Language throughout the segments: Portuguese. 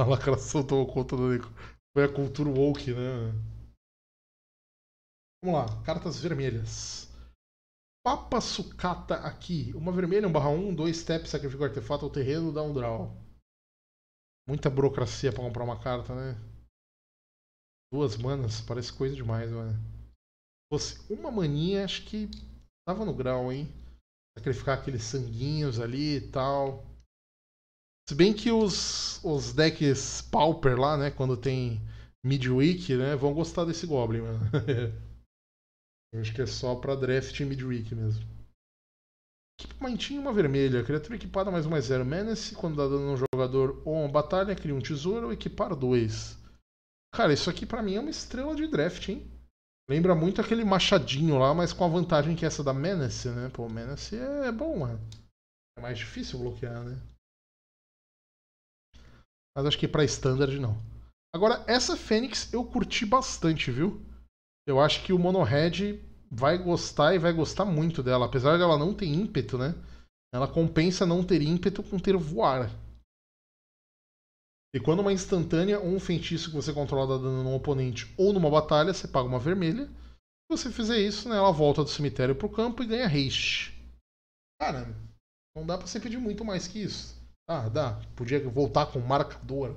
a lacração tomou conta da Foi a cultura woke, né? Vamos lá, cartas vermelhas. Papa sucata aqui. Uma vermelha, um barra um, dois steps, sacrifica o artefato ao terreno, dá um draw. Muita burocracia pra comprar uma carta, né? Duas manas, parece coisa demais, mano. Fosse uma maninha, acho que tava no grau, hein? Sacrificar aqueles sanguinhos ali e tal. Se bem que os, os decks Pauper lá, né? Quando tem midweek, né? Vão gostar desse Goblin, mano. Eu acho que é só pra draft e midweek mesmo. Equipamentinho uma vermelha. Criatura equipada mais mais é zero. Menace, quando dá dano no um jogador ou uma batalha, cria um tesouro ou equipar dois. Cara, isso aqui pra mim é uma estrela de draft, hein? Lembra muito aquele machadinho lá, mas com a vantagem que é essa da Menace, né? Pô, Menace é bom, mano. É mais difícil bloquear, né? Mas acho que para standard não. Agora, essa Fênix eu curti bastante, viu? Eu acho que o Monohead vai gostar e vai gostar muito dela. Apesar dela não ter ímpeto, né? Ela compensa não ter ímpeto com ter voar. E quando uma instantânea ou um feitiço que você controla dá dano num oponente ou numa batalha, você paga uma vermelha. Se você fizer isso, né, ela volta do cemitério pro campo e ganha haste. Cara, não dá pra você pedir muito mais que isso. Ah, dá. Podia voltar com marcador.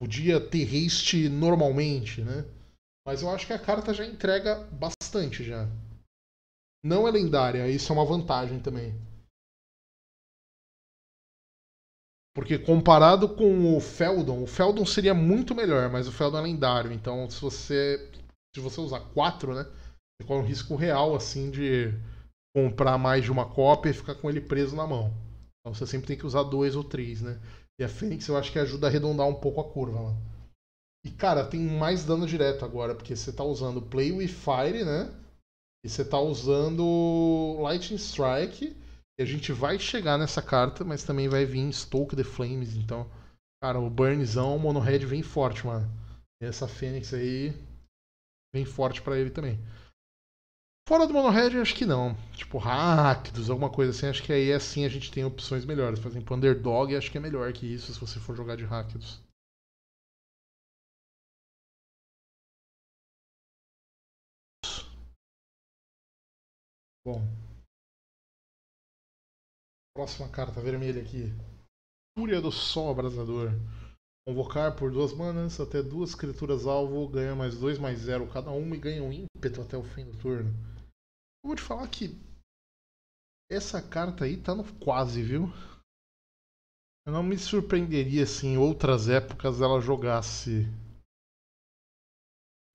Podia ter haste normalmente, né? Mas eu acho que a carta já entrega bastante já. Não é lendária, isso é uma vantagem também. Porque comparado com o Feldon, o Feldon seria muito melhor, mas o Feldon é lendário. Então, se você se você usar quatro, né, você corre um risco real assim de comprar mais de uma cópia e ficar com ele preso na mão. Então você sempre tem que usar dois ou três, né? E a Fênix eu acho que ajuda a arredondar um pouco a curva lá. E cara, tem mais dano direto agora, porque você tá usando Play with Fire, né? E você tá usando Lightning Strike. E a gente vai chegar nessa carta, mas também vai vir Stoke the Flames, então. Cara, o Burnzão, o Mono Red vem forte, mano. E essa Fênix aí vem forte para ele também. Fora do monohead, acho que não. Tipo, rápidos, alguma coisa assim. Acho que aí assim a gente tem opções melhores. Por exemplo, underdog acho que é melhor que isso se você for jogar de rápidos. Bom. Próxima carta vermelha aqui. Fúria do Sol Abrasador. Convocar por duas manas até duas criaturas alvo ganha mais dois mais zero cada uma e ganha um ímpeto até o fim do turno. Eu vou te falar que essa carta aí tá no quase, viu? Eu não me surpreenderia se em outras épocas ela jogasse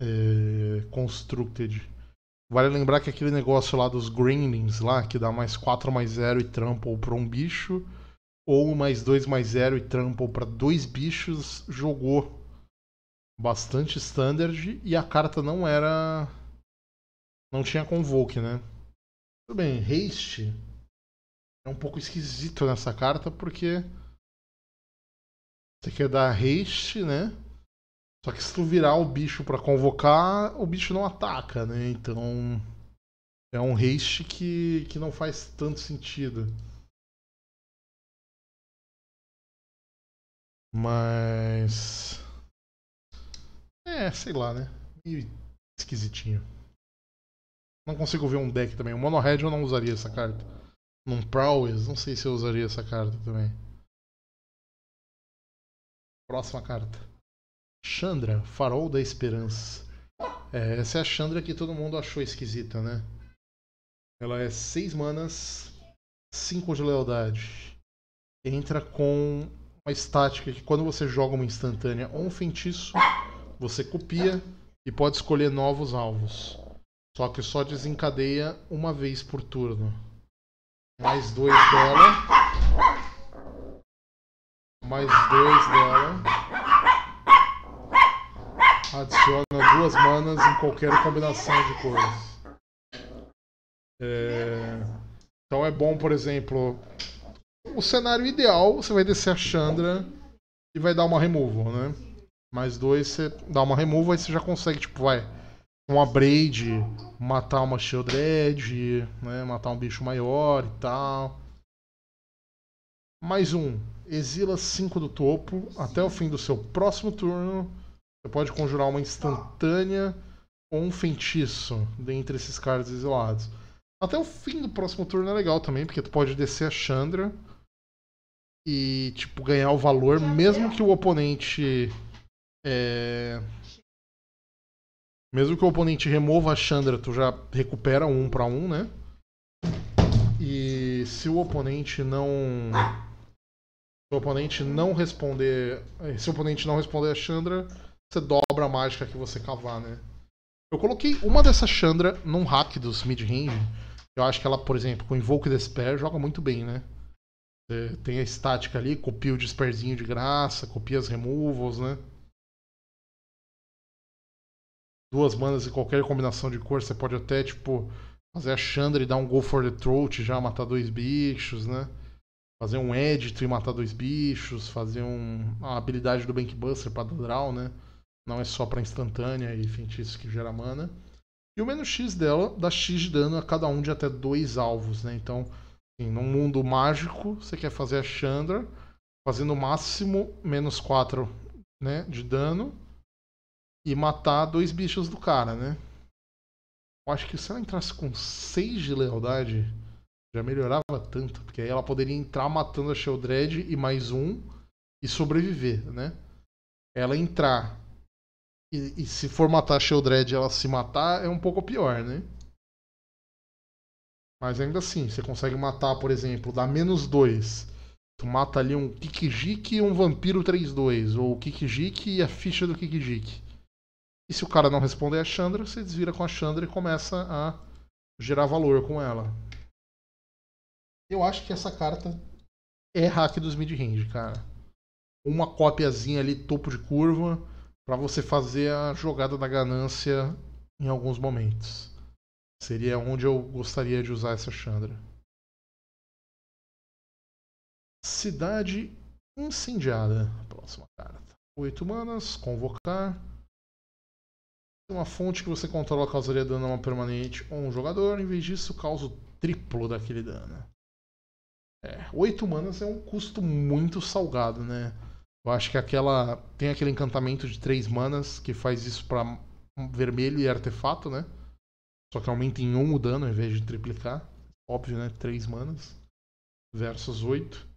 é, Constructed. Vale lembrar que aquele negócio lá dos Greenlings lá, que dá mais 4 mais 0 e trampo pra um bicho ou mais 2 mais 0 e trample para dois bichos jogou bastante standard e a carta não era não tinha convoke, né? Tudo bem, haste é um pouco esquisito nessa carta porque você quer dar haste, né? Só que se tu virar o bicho para convocar, o bicho não ataca, né? Então é um haste que, que não faz tanto sentido. Mas. É, sei lá, né? E esquisitinho. Não consigo ver um deck também. O Mono Red eu não usaria essa carta. Num Prowess, não sei se eu usaria essa carta também. Próxima carta. Chandra, Farol da Esperança. É, essa é a Chandra que todo mundo achou esquisita, né? Ela é 6 manas, 5 de lealdade. Entra com uma estática que quando você joga uma instantânea ou um feitiço, você copia e pode escolher novos alvos. Só que só desencadeia uma vez por turno. Mais dois dela. Mais dois dela. Adiciona duas manas em qualquer combinação de cores. É... Então é bom, por exemplo, o cenário ideal, você vai descer a Chandra e vai dar uma removal, né? Mais dois, você dá uma removal e você já consegue, tipo, vai, uma Braid, matar uma Shield né? Matar um bicho maior e tal. Mais um. Exila 5 do topo até o fim do seu próximo turno. Você pode conjurar uma instantânea ou um feitiço dentre esses cards exilados. Até o fim do próximo turno é legal também, porque tu pode descer a Chandra e tipo ganhar o valor, mesmo que o oponente é... mesmo que o oponente remova a Chandra, tu já recupera um para um, né? E se o oponente não se o oponente não responder, se o oponente não responder a Chandra, você dobra a mágica que você cavar, né? Eu coloquei uma dessa Chandra num hack dos mid range. Eu acho que ela, por exemplo, com Invoke Despair joga muito bem, né? Você tem a estática ali, copia o dispersinho de graça, copia as removals, né? Duas manas e qualquer combinação de cor, você pode até, tipo, fazer a Chandra e dar um Go for the Throat já matar dois bichos, né? Fazer um Edito e matar dois bichos, fazer um... a habilidade do Bankbuster para pra draw, né? Não é só para instantânea e feitiço que gera mana. E o menos X dela dá X de dano a cada um de até dois alvos, né? Então, num mundo mágico, você quer fazer a Chandra fazendo o máximo menos 4 né, de dano e matar dois bichos do cara, né? Eu acho que se ela entrasse com 6 de lealdade, já melhorava tanto. Porque aí ela poderia entrar matando a Sheldred e mais um e sobreviver, né? Ela entrar e, e se for matar a Sheldred ela se matar é um pouco pior, né? Mas ainda assim, você consegue matar, por exemplo, dá menos 2. Tu mata ali um Kikijik e um Vampiro 3-2. Ou o Kikijik e a ficha do Kikijik. E se o cara não responder a Chandra, você desvira com a Chandra e começa a gerar valor com ela. Eu acho que essa carta é hack dos mid-range, cara. Uma cópiazinha ali, topo de curva, para você fazer a jogada da ganância em alguns momentos. Seria onde eu gostaria de usar essa Chandra. Cidade incendiada. Próxima carta. Oito manas, convocar. Uma fonte que você controla causaria dano a uma permanente ou um jogador. Em vez disso, causa o triplo daquele dano. É, oito manas é um custo muito salgado, né? Eu acho que aquela. Tem aquele encantamento de três manas que faz isso para vermelho e artefato, né? Só que aumenta em 1 o dano ao invés de triplicar. Óbvio, né? 3 manas. Versus 8.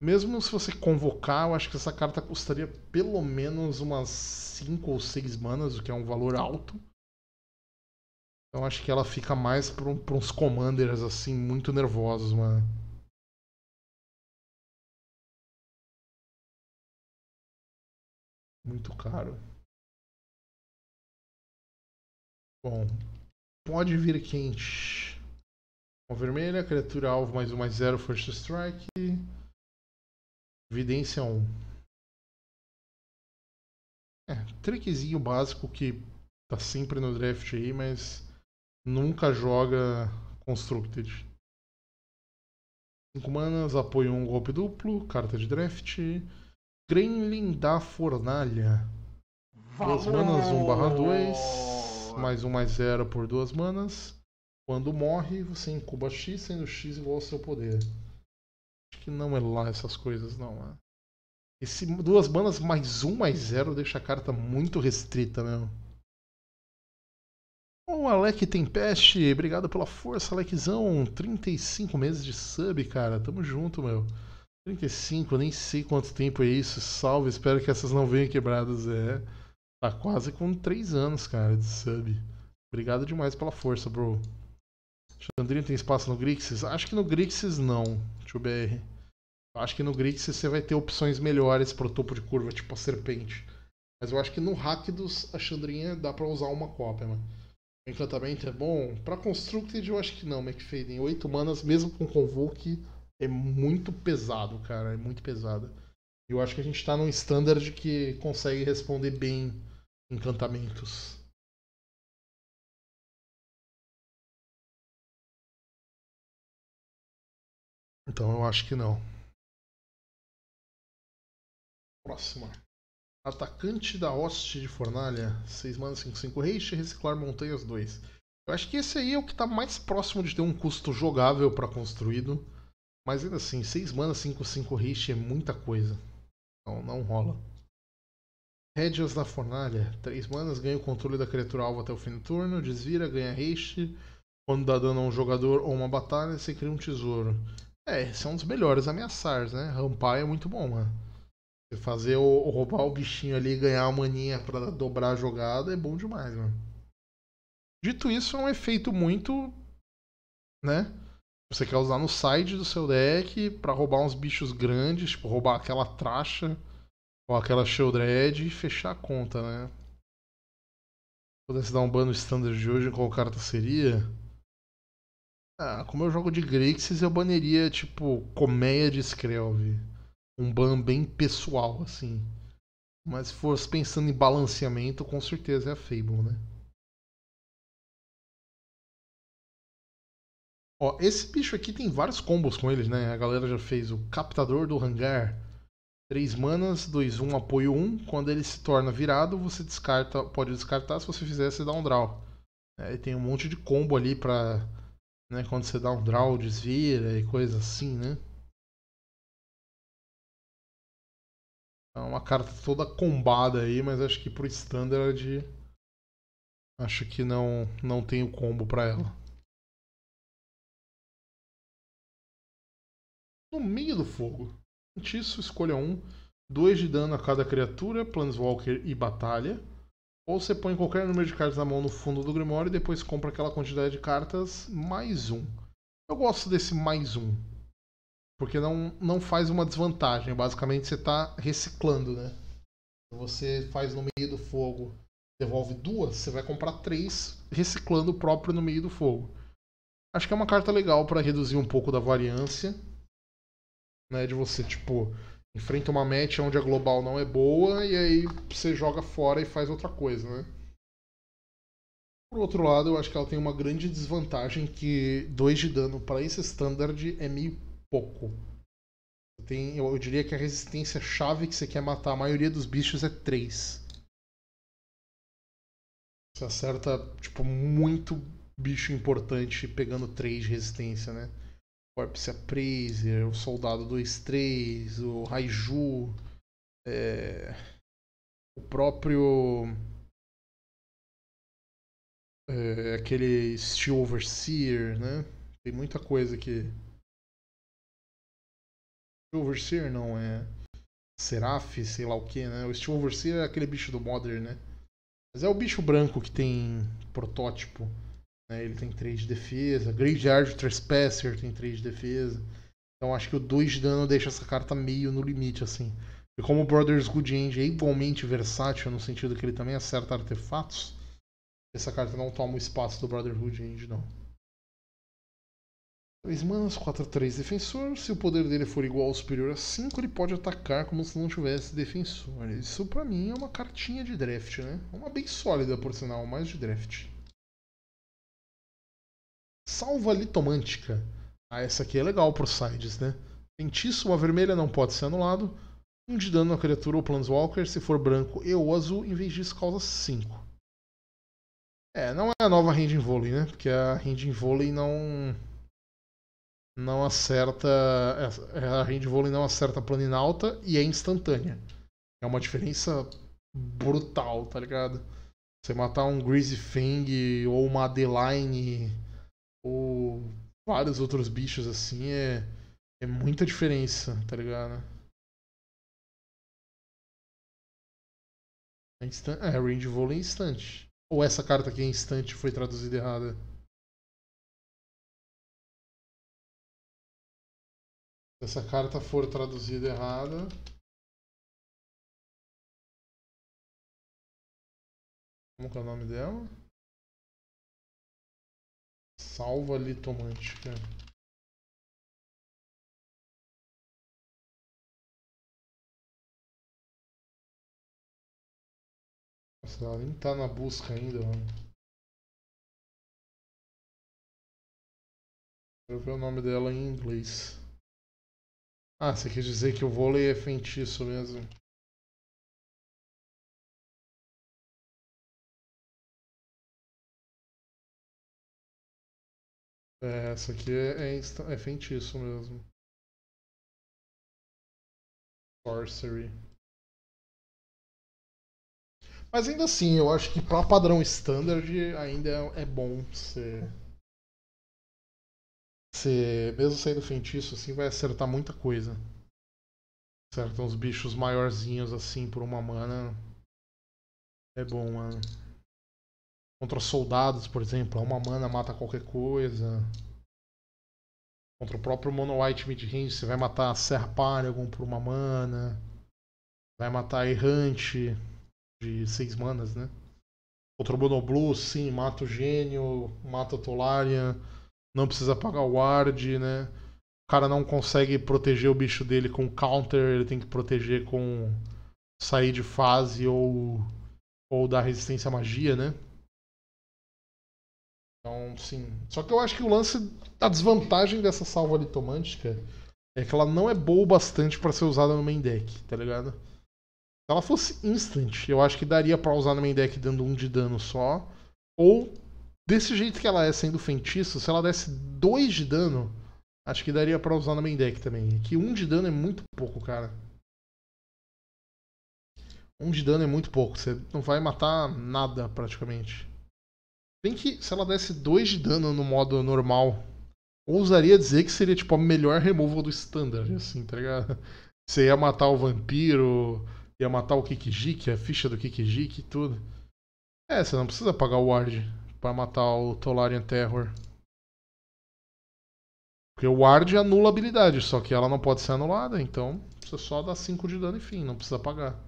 Mesmo se você convocar, eu acho que essa carta custaria pelo menos umas 5 ou 6 manas, o que é um valor alto. Então acho que ela fica mais para um, uns commanders assim, muito nervosos, mano. Muito caro. Bom, Pode vir quente. Uma vermelha, criatura alvo mais um mais zero, first strike. Evidência 1. É, trickzinho básico que tá sempre no draft aí, mas nunca joga Constructed. 5 manas, apoio um golpe duplo, carta de draft. Gremlin da Fornalha. 2 manas, 1 um barra 2 mais um mais zero por duas manas. Quando morre, você incuba X, sendo X igual ao seu poder. Acho que não é lá essas coisas, não. É. Esse duas manas mais um mais zero deixa a carta muito restrita mesmo. O Alec Tempeste, obrigado pela força, Aleczão. 35 meses de sub, cara. Tamo junto, meu. 35, nem sei quanto tempo é isso. Salve, espero que essas não venham quebradas. É. Tá quase com 3 anos, cara, de sub. Obrigado demais pela força, bro. Xandrinho tem espaço no Grixis? Acho que no Grixis não, tio BR. Acho que no Grixis você vai ter opções melhores para topo de curva, tipo a serpente. Mas eu acho que no Rakdos a Xandrinha dá para usar uma cópia, mano. O encantamento é bom. Pra Constructed eu acho que não, McFaden. 8 manas, mesmo com Convoke, é muito pesado, cara. É muito pesado. Eu acho que a gente tá num standard que consegue responder bem encantamentos. Então eu acho que não. Próxima. Atacante da hoste de fornalha. 6 mana, 5, 5 haste, reciclar montanhas 2. Eu acho que esse aí é o que tá mais próximo de ter um custo jogável para construído. Mas ainda assim, 6 mana, 5, 5 haste é muita coisa. Não, não rola. Rédeas da Fornalha. Três manas, ganha o controle da criatura alvo até o fim do turno. Desvira, ganha haste. Quando dá dano a um jogador ou uma batalha, você cria um tesouro. É, esse é um dos melhores ameaçares né? Rampar é muito bom, mano. Você fazer o, roubar o bichinho ali e ganhar a maninha para dobrar a jogada é bom demais, mano. Dito isso, é um efeito muito. né? Você quer usar no side do seu deck para roubar uns bichos grandes, tipo, roubar aquela tracha ou aquela Sheldred e fechar a conta, né? Se pudesse dar um ban no standard de hoje, qual carta seria? Ah, como eu jogo de Grixis, eu baneria, tipo, Colmeia de Skrelv. Um ban bem pessoal, assim. Mas se fosse pensando em balanceamento, com certeza é a Fable, né? Ó, esse bicho aqui tem vários combos com eles, né? A galera já fez o Captador do Hangar. 3 manas, 2, 1, um, apoio 1. Um. Quando ele se torna virado, você descarta, pode descartar. Se você fizer, você dá um draw. É, tem um monte de combo ali pra. Né, quando você dá um draw, desvira e coisa assim, né? É uma carta toda combada aí, mas acho que pro standard. Acho que não, não tem o combo pra ela. no meio do fogo. Antes escolha um, 2 de dano a cada criatura, Planeswalker e Batalha. Ou você põe qualquer número de cartas na mão no fundo do Grimório e depois compra aquela quantidade de cartas, mais um. Eu gosto desse mais um. Porque não, não faz uma desvantagem. Basicamente você está reciclando, né? Então, você faz no meio do fogo, devolve duas, você vai comprar três, reciclando o próprio no meio do fogo. Acho que é uma carta legal para reduzir um pouco da variância né? De você, tipo, enfrenta uma match onde a global não é boa e aí você joga fora e faz outra coisa, né? Por outro lado, eu acho que ela tem uma grande desvantagem que 2 de dano para esse standard é meio pouco. Tem, eu, eu, diria que a resistência chave que você quer matar a maioria dos bichos é 3. Você acerta, tipo, muito bicho importante pegando 3 de resistência, né? Corpse Appraiser, o Soldado 23, o Raiju, é, o próprio. É, aquele Steel Overseer, né? Tem muita coisa que. Steel Overseer não é. Seraph, sei lá o que, né? O Steel Overseer é aquele bicho do Modern, né? Mas é o bicho branco que tem protótipo. Né? Ele tem 3 de defesa. Graveyard Trespasser tem 3 de defesa. Então acho que o 2 de dano deixa essa carta meio no limite, assim. E como o Brothers Good End é igualmente versátil, no sentido que ele também acerta artefatos, essa carta não toma o espaço do Brotherhood End, não. 3 manas, 4 3 defensor. Se o poder dele for igual ou superior a 5, ele pode atacar como se não tivesse defensor. Isso pra mim é uma cartinha de draft, né? Uma bem sólida, por sinal, mais de draft. Salva litomântica. Ah, essa aqui é legal pro sides, né? Feitiço, vermelha não pode ser anulado. Um de dano na criatura ou Planeswalker, se for branco e ou azul, em vez disso causa 5. É, não é a nova Ranging Volley, né? Porque a Ranging Volley não. Não acerta. É, a Ranging Volley não acerta planinalta e é instantânea. É uma diferença brutal, tá ligado? Você matar um Greasy Fang ou uma Adeline ou vários outros bichos assim, é, é muita diferença, tá ligado? É, instan... é range é instante. Ou essa carta aqui é instante foi traduzida errada? Se essa carta for traduzida errada, como é o nome dela? Salva litomântica. É. Nossa, ela nem tá na busca ainda, mano. Quero ver o nome dela em inglês. Ah, você quer dizer que o vôlei é feitiço mesmo. É, essa aqui é, é, é, feitiço mesmo. Sorcery. Mas ainda assim, eu acho que para padrão standard ainda é, é bom ser. ser mesmo sendo feitiço, assim, vai acertar muita coisa. Acertam uns bichos maiorzinhos assim por uma mana. É bom, mano. Contra soldados, por exemplo, uma mana mata qualquer coisa. Contra o próprio Mono White Midrange, você vai matar Serra Paragon por uma mana. Vai matar Errante de 6 manas, né? Contra o Mono Blue, sim, mata o Gênio, mata o Tolarian. Não precisa pagar o Ward, né? O cara não consegue proteger o bicho dele com counter, ele tem que proteger com sair de fase ou, ou dar resistência à magia, né? Então, sim. Só que eu acho que o lance, a desvantagem dessa salva litomântica é que ela não é boa o bastante para ser usada no main deck, tá ligado? Se ela fosse instant, eu acho que daria para usar no main deck dando um de dano só. Ou, desse jeito que ela é sendo feitiço, se ela desse dois de dano, acho que daria para usar no main deck também. É que um de dano é muito pouco, cara. Um de dano é muito pouco. Você não vai matar nada praticamente. Bem que se ela desse 2 de dano no modo normal, ousaria dizer que seria tipo a melhor removal do standard, assim, tá ligado? Você ia matar o vampiro, ia matar o Kikijiki, a ficha do Kikijiki e tudo. É, você não precisa pagar o Ward para matar o Tolarian Terror. Porque o Ward anula a habilidade, só que ela não pode ser anulada, então você só dá 5 de dano e fim, não precisa pagar.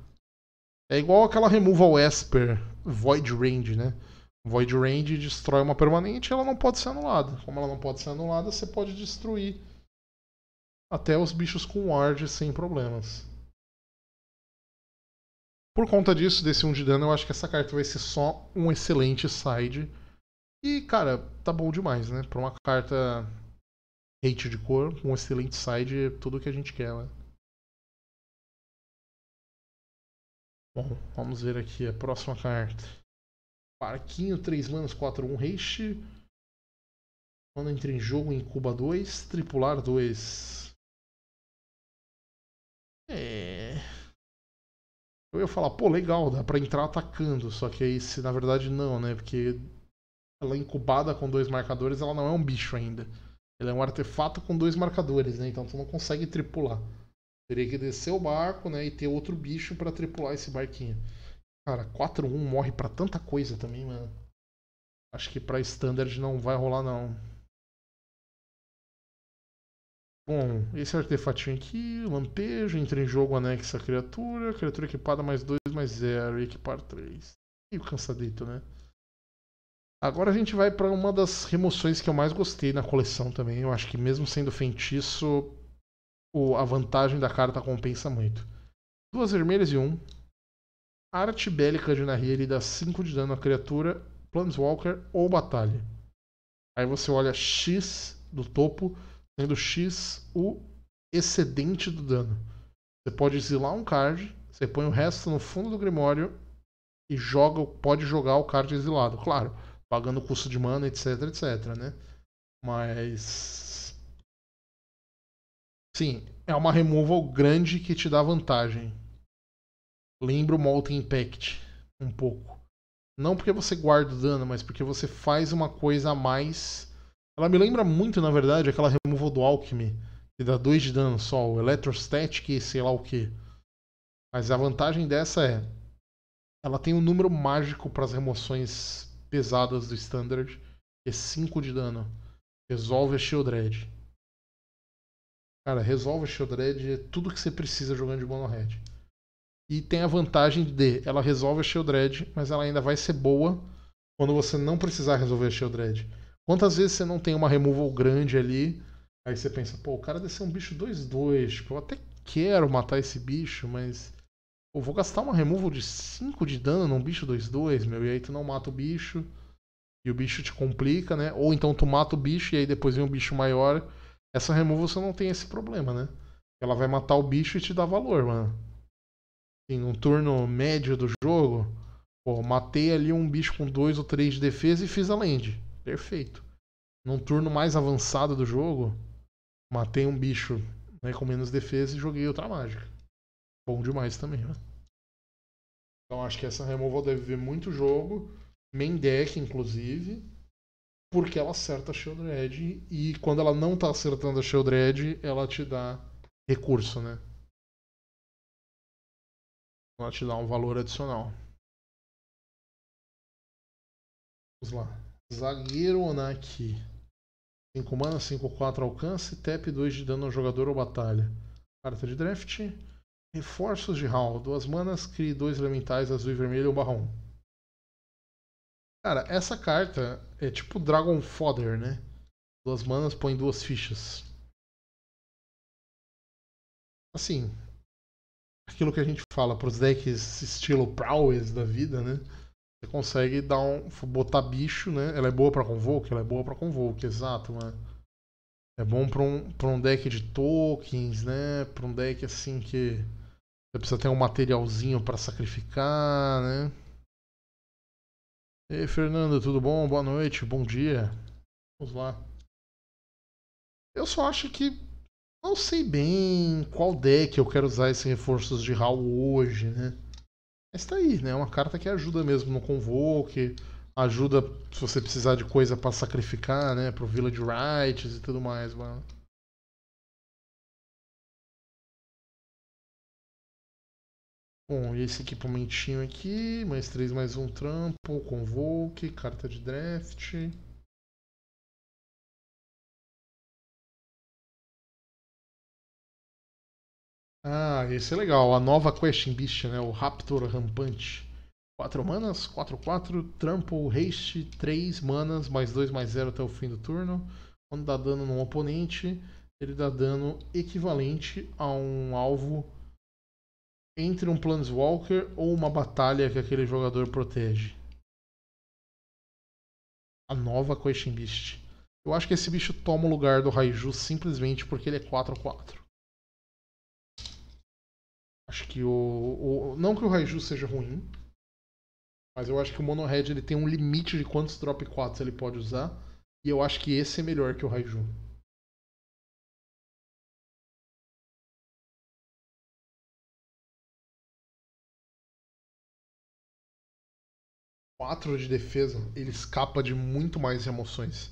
É igual aquela Removal Esper Void Range, né? Void Range destrói uma permanente ela não pode ser anulada. Como ela não pode ser anulada, você pode destruir até os bichos com ward sem problemas. Por conta disso, desse 1 de dano, eu acho que essa carta vai ser só um excelente side. E, cara, tá bom demais, né? Pra uma carta hate de cor, um excelente side é tudo que a gente quer, né? Bom, vamos ver aqui a próxima carta. Parquinho, 3 manos, 4, 1 haste. Quando entra em jogo, incuba 2, tripular 2. É. Eu ia falar, pô, legal, dá pra entrar atacando. Só que aí, se na verdade não, né? Porque ela é incubada com dois marcadores, ela não é um bicho ainda. Ela é um artefato com dois marcadores, né? Então tu não consegue tripular. Teria que descer o barco, né? E ter outro bicho para tripular esse barquinho. Cara, 4-1 morre para tanta coisa também, mano. Acho que pra standard não vai rolar, não. Bom, esse artefatinho aqui, lampejo, entra em jogo, anexa a criatura, criatura equipada mais 2, mais 0, equipar 3. Meio cansadito, né? Agora a gente vai para uma das remoções que eu mais gostei na coleção também. Eu acho que mesmo sendo feitiço, a vantagem da carta compensa muito. Duas vermelhas e um. Arte Bélica de Nahir, ele dá 5 de dano à criatura, Planeswalker ou Batalha. Aí você olha X do topo, sendo X o excedente do dano. Você pode exilar um card, você põe o resto no fundo do Grimório e joga, pode jogar o card exilado, claro, pagando o custo de mana, etc, etc, né? Mas sim, é uma removal grande que te dá vantagem lembra o Molten Impact um pouco. Não porque você guarda o dano, mas porque você faz uma coisa a mais. Ela me lembra muito, na verdade, aquela removal do Alchemy, que dá 2 de dano só, o Electrostatic e sei lá o que. Mas a vantagem dessa é. Ela tem um número mágico para as remoções pesadas do Standard, que é 5 de dano. Resolve a Shield Red. Cara, resolve a Shield Red é tudo que você precisa jogando de Mono Red. E tem a vantagem de ela resolve a Shieldred, mas ela ainda vai ser boa quando você não precisar resolver a Shieldred. Quantas vezes você não tem uma removal grande ali, aí você pensa, pô, o cara deve ser um bicho 2-2, tipo, eu até quero matar esse bicho, mas eu vou gastar uma removal de 5 de dano num bicho 2-2, meu, e aí tu não mata o bicho, e o bicho te complica, né? Ou então tu mata o bicho e aí depois vem um bicho maior. Essa removal você não tem esse problema, né? Ela vai matar o bicho e te dá valor, mano em assim, num turno médio do jogo, pô, matei ali um bicho com dois ou três de defesa e fiz a land. Perfeito. Num turno mais avançado do jogo, matei um bicho né, com menos defesa e joguei outra mágica. Bom demais também, né? Então acho que essa removal deve ver muito jogo, main deck inclusive, porque ela acerta a Shield Red e quando ela não tá acertando a Shield Red, ela te dá recurso, né? Ela te dá um valor adicional. Vamos lá. Zagueiro Onaki. 5 mana, 5, 4 alcance, tap 2 de dano ao jogador ou batalha. Carta de draft. Reforços de Hall. 2 manas, crie 2 elementais azul e vermelho ou barrão. Cara, essa carta é tipo Dragon Fodder, né? 2 manas põe duas fichas. Assim, aquilo que a gente fala para os decks estilo prowess da vida, né? Você consegue dar um, botar bicho, né? Ela é boa para convoke, ela é boa para convoke, exato, né? É bom para um, pra um deck de tokens, né? Para um deck assim que você precisa ter um materialzinho para sacrificar, né? Ei, Fernando, tudo bom? Boa noite, bom dia. Vamos lá. Eu só acho que não sei bem qual deck eu quero usar esses reforços de Hall hoje, né? Mas tá aí, né? É uma carta que ajuda mesmo no Convoke, ajuda se você precisar de coisa para sacrificar, né? Pro Village Rights e tudo mais, mano. Bom, e esse equipamentinho aqui, mais 3, mais um trampo, convoke, carta de draft. Ah, esse é legal. A nova Question Beast, né? O Raptor Rampante. 4 manas, 4, 4. Trample, Haste, 3 manas, mais 2, mais 0 até o fim do turno. Quando dá dano num oponente, ele dá dano equivalente a um alvo entre um Planeswalker ou uma batalha que aquele jogador protege. A nova Question Beast. Eu acho que esse bicho toma o lugar do Raiju simplesmente porque ele é 4 4 Acho que o, o não que o Raiju seja ruim, mas eu acho que o Monohead ele tem um limite de quantos drop 4 ele pode usar, e eu acho que esse é melhor que o Raiju. Quatro de defesa, ele escapa de muito mais emoções.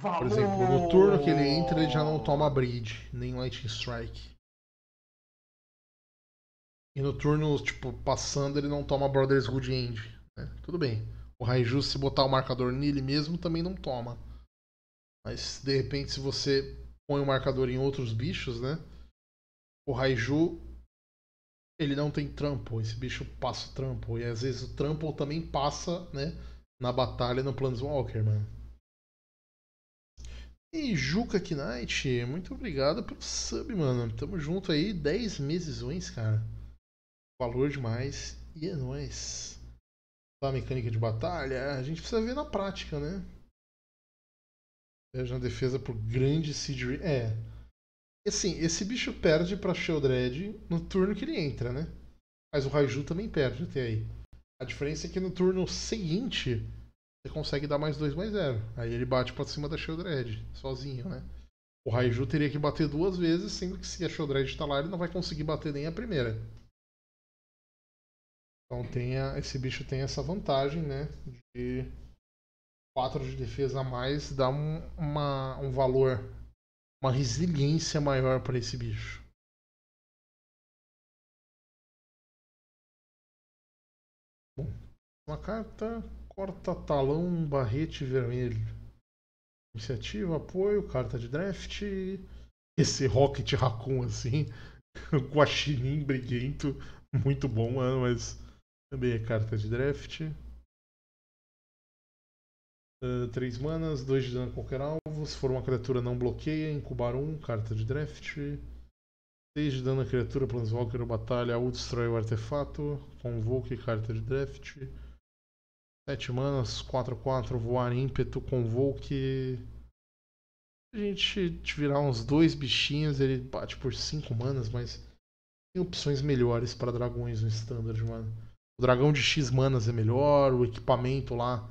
Por exemplo, no turno que ele entra, ele já não toma Bridge nem Lightning Strike. E no turno, tipo, passando, ele não toma Brothers Good End. Né? Tudo bem. O Raiju, se botar o marcador nele mesmo, também não toma. Mas, de repente, se você põe o marcador em outros bichos, né? O Raiju, ele não tem trampo. Esse bicho passa o trampo. E, às vezes, o trampo também passa, né? Na batalha no Planeswalker, mano. E Juca Knight, muito obrigado pelo sub, mano. Tamo junto aí, 10 meses ruins, cara. Valor demais. E é nóis. Da tá, mecânica de batalha, a gente precisa ver na prática, né? Veja a defesa por grande Seed É. Assim, esse bicho perde pra Sheldred no turno que ele entra, né? Mas o Raiju também perde até aí. A diferença é que no turno seguinte você consegue dar mais 2 mais 0. Aí ele bate pra cima da Sheldred, sozinho, né? O Raiju teria que bater duas vezes, sendo que se a Sheldred tá lá, ele não vai conseguir bater nem a primeira. Então tenha esse bicho tem essa vantagem, né? De 4 de defesa a mais dá um, uma, um valor, uma resiliência maior para esse bicho. Bom, uma carta corta talão barrete vermelho. Iniciativa, apoio, carta de draft. Esse Rocket Raccoon assim, guaxinim briguento, muito bom, mas também é carta de draft. Uh, três manas, 2 de dano a qualquer alvo. Se for uma criatura, não bloqueia. Incubar 1, um, carta de draft. 6 de dano a criatura, Planeswalker ou batalha, ou destrói o artefato. Convoque, carta de draft. 7 manas, 4 4, voar ímpeto, convoque. Se a gente virar uns dois bichinhos, ele bate por 5 manas, mas tem opções melhores para dragões no standard, mano. O dragão de X manas é melhor, o equipamento lá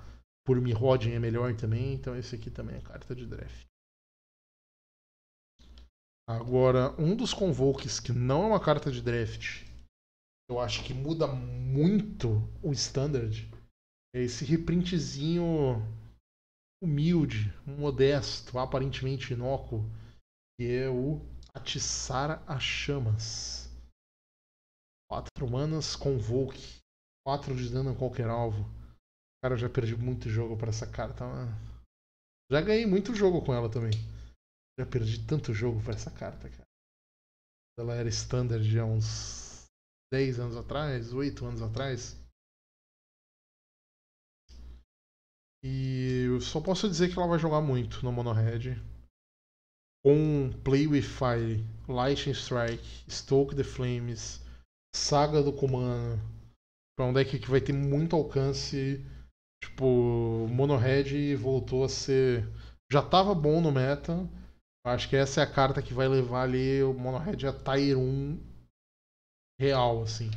por Mirrodin é melhor também, então esse aqui também é carta de draft. Agora, um dos convokes que não é uma carta de draft, eu acho que muda muito o standard, é esse reprintzinho humilde, modesto, aparentemente inócuo, que é o Atiçar as Chamas. Quatro manas, convoque. 4 de dano a qualquer alvo. Cara, eu já perdi muito jogo para essa carta, mano. Já ganhei muito jogo com ela também. Já perdi tanto jogo pra essa carta, cara. Ela era standard há uns 10 anos atrás, 8 anos atrás. E eu só posso dizer que ela vai jogar muito no Mono Red. Com Play with Fire, Lightning Strike, Stoke the Flames, Saga do Comando Tipo, é um deck que vai ter muito alcance. Tipo, Monohead voltou a ser. Já tava bom no meta. Acho que essa é a carta que vai levar ali o red a Tier 1 real, assim.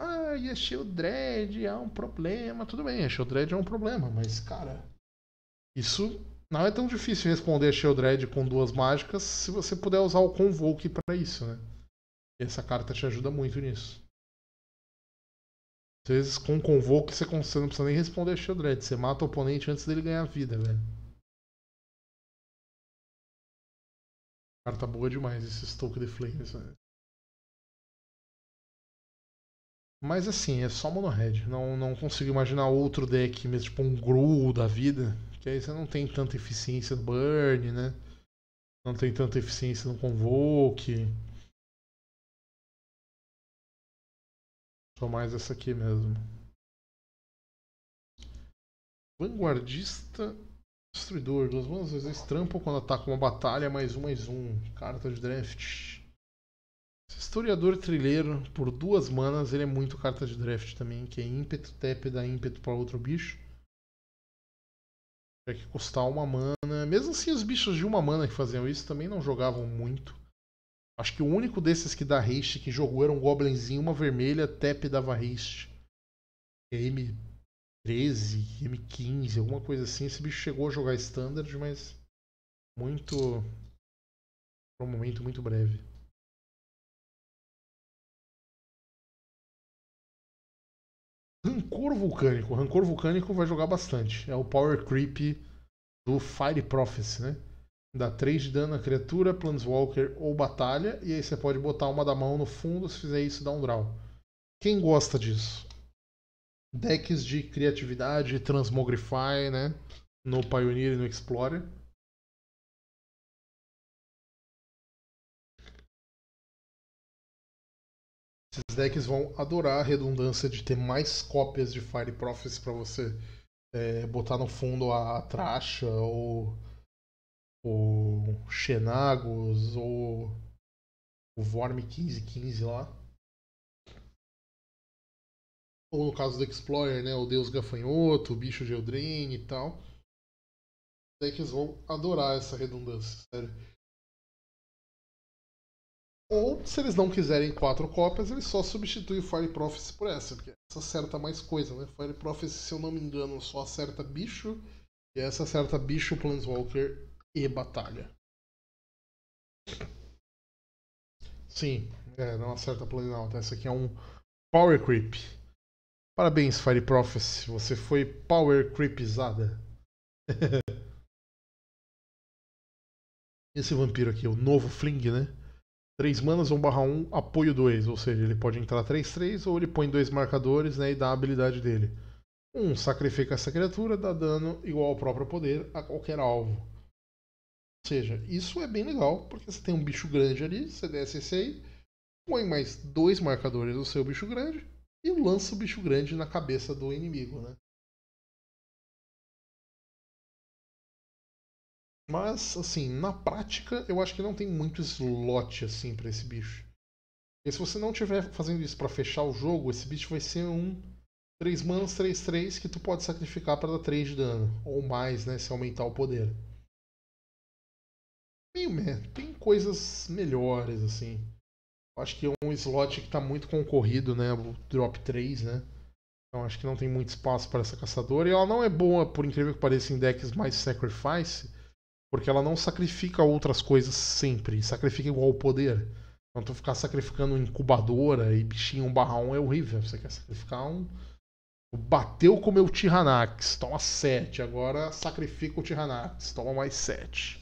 Ah, e a Shield Dread é um problema. Tudo bem, a Shield Dread é um problema, mas, cara, isso não é tão difícil responder a Shield Dread com duas mágicas se você puder usar o Convoke para isso, né? E essa carta te ajuda muito nisso. Às vezes com um convoco você, você não precisa nem responder xadrez. Você mata o oponente antes dele ganhar vida, velho. Carta boa demais esse Stoke de Flames, velho. Mas assim, é só mono red. Não, não consigo imaginar outro deck, mesmo tipo um Gru da vida. Que aí você não tem tanta eficiência no burn, né? Não tem tanta eficiência no convoke. Só mais essa aqui mesmo. Vanguardista Destruidor. Duas mãos, às vezes trampam quando atacam uma batalha, mais um, mais um. Carta de draft. Esse historiador trilheiro, por duas manas, ele é muito carta de draft também, que é ímpeto, tap, dá ímpeto para outro bicho. Tinha que custar uma mana. Mesmo assim, os bichos de uma mana que faziam isso também não jogavam muito. Acho que o único desses que dá haste que jogou era um Goblinzinho, uma vermelha, tap dava haste. M13, M15, alguma coisa assim. Esse bicho chegou a jogar standard, mas muito. Por um momento muito breve. Rancor Vulcânico. Rancor Vulcânico vai jogar bastante. É o Power Creep do Fire Prophecy, né? Dá 3 de dano a criatura, Planeswalker ou batalha. E aí você pode botar uma da mão no fundo. Se fizer isso, dá um draw. Quem gosta disso? Decks de criatividade, Transmogrify, né? No Pioneer e no Explorer. Esses decks vão adorar a redundância de ter mais cópias de Fire Prophecy para você é, botar no fundo a tracha ou o Xenagos ou o Vorm 1515 lá. Ou no caso do Explorer, né? O Deus Gafanhoto, o Bicho de e tal. Os eles vão adorar essa redundância, sério. Ou, se eles não quiserem quatro cópias, eles só substituem o Fire Prophecy por essa, porque essa acerta mais coisa, né? Fire Prophecy, se eu não me engano, só acerta bicho, e essa acerta bicho, Planeswalker e batalha. Sim, é, não acerta Planalto. Esse aqui é um Power Creep. Parabéns, Fire Prophecy. Você foi Power Creepizada. Esse vampiro aqui, o novo Fling, né? 3 manas, 1 barra 1, apoio 2. Ou seja, ele pode entrar 3-3 ou ele põe dois marcadores né, e dá a habilidade dele. 1. Um, sacrifica essa criatura, dá dano igual ao próprio poder a qualquer alvo seja, isso é bem legal, porque você tem um bicho grande ali, você desce esse aí, põe mais dois marcadores do seu bicho grande e lança o bicho grande na cabeça do inimigo, né? Mas, assim, na prática, eu acho que não tem muito slot, assim, para esse bicho. E se você não estiver fazendo isso para fechar o jogo, esse bicho vai ser um 3 manos 3-3 que tu pode sacrificar para dar 3 de dano. Ou mais, né, se aumentar o poder. Tem coisas melhores, assim. Acho que é um slot que está muito concorrido, né? O drop 3, né? Então acho que não tem muito espaço para essa caçadora. E ela não é boa, por incrível que pareça, em decks mais sacrifice, porque ela não sacrifica outras coisas sempre. Sacrifica igual o poder. Então tu ficar sacrificando incubadora e bichinho 1 barra 1 é horrível. Você quer sacrificar um. Bateu com o meu Tiranax, toma 7. Agora sacrifica o Tiranax, toma mais 7.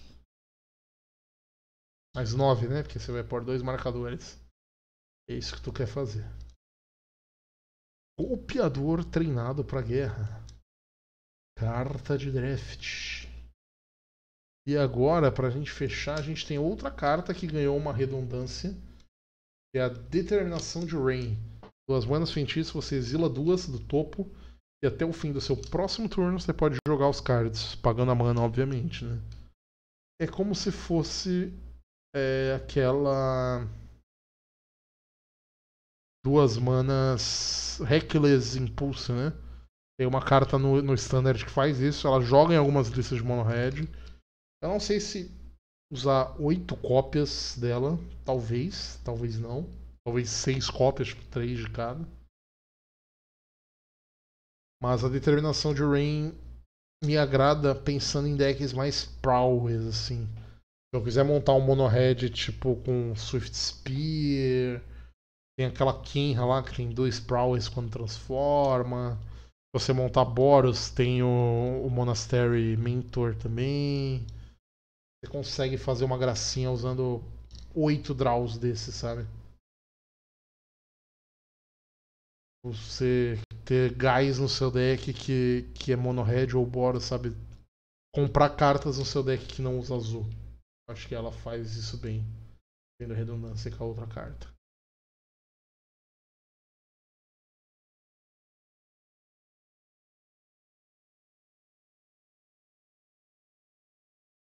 Mais 9, né? Porque você vai pôr dois marcadores. É isso que tu quer fazer. Copiador treinado para guerra. Carta de draft. E agora, para a gente fechar, a gente tem outra carta que ganhou uma redundância. Que é a Determinação de Rain. Duas manas feitiços, você exila duas do topo. E até o fim do seu próximo turno, você pode jogar os cards. Pagando a mana, obviamente, né? É como se fosse é aquela. Duas manas Reckless Impulse, né? Tem uma carta no, no Standard que faz isso. Ela joga em algumas listas de Mono Red. Eu não sei se usar oito cópias dela. Talvez, talvez não. Talvez seis cópias, tipo, três de cada. Mas a determinação de Rain me agrada pensando em decks mais prowess, assim. Se eu quiser montar um monohead tipo com Swift Spear, tem aquela Kenra lá que tem dois Prowess quando transforma. Se você montar Boros, tem o, o Monastery Mentor também. Você consegue fazer uma gracinha usando oito draws desses, sabe? Você ter gás no seu deck que, que é mono ou Boros, sabe? Comprar cartas no seu deck que não usa azul. Acho que ela faz isso bem, tendo redundância com a outra carta.